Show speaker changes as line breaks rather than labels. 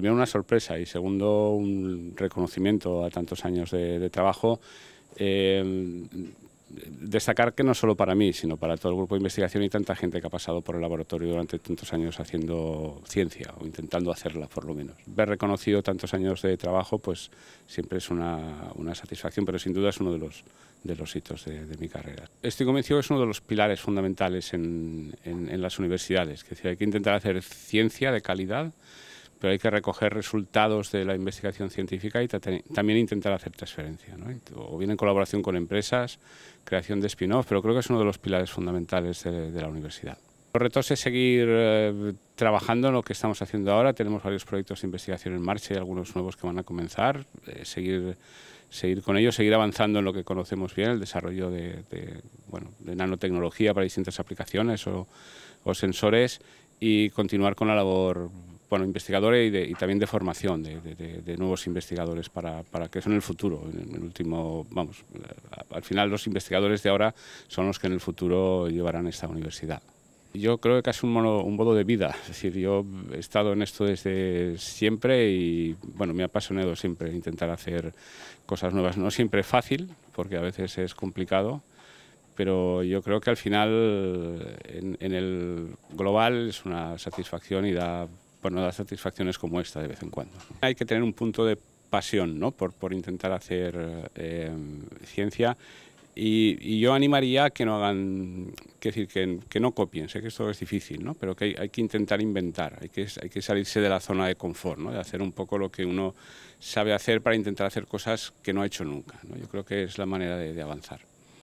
primero una sorpresa y segundo un reconocimiento a tantos años de, trabajo. Eh, destacar que no solo para mí, sino para todo el grupo de investigación y tanta gente que ha pasado por el laboratorio durante tantos años haciendo ciencia o intentando hacerla, por lo menos. Ver reconocido tantos años de trabajo, pues siempre es una, satisfacción, pero sin duda es uno de los, de los hitos de, mi carrera. Estoy convencido que es uno de los pilares fundamentales en, en las universidades, que decir, hay que intentar hacer ciencia de calidad pero hay que recoger resultados de la investigación científica y también intentar hacer transferencia, o bien en colaboración con empresas, creación de spin-off, pero creo que es uno de los pilares fundamentales de, la universidad. Los retos es seguir eh, trabajando en lo que estamos haciendo ahora. Tenemos varios proyectos de investigación en marcha y algunos nuevos que van a comenzar. Eh, seguir, seguir con ellos, seguir avanzando en lo que conocemos bien, el desarrollo de, de, nanotecnología para distintas aplicaciones o, o sensores y continuar con la labor bueno, investigadores y, también de formación de, nuevos investigadores para, para, que son el futuro. En el último, vamos, al final los investigadores de ahora son los que en el futuro llevarán esta universidad. Yo creo que es un, modo de vida, es decir, yo he estado en esto desde siempre y bueno, me ha apasionado siempre intentar hacer cosas nuevas. No siempre es fácil, porque a veces es complicado, pero yo creo que al final en el global es una satisfacción y da pues no da satisfacciones como esta de vez en cuando. Hay que tener un punto de pasión ¿no? por, por intentar hacer eh, ciencia y, yo animaría que no hagan, que decir, que, no copien, sé que esto es difícil, ¿no? pero que hay, que intentar inventar, hay que, hay que salirse de la zona de confort, ¿no? de hacer un poco lo que uno sabe hacer para intentar hacer cosas que no ha hecho nunca. ¿no? Yo creo que es la manera de avanzar.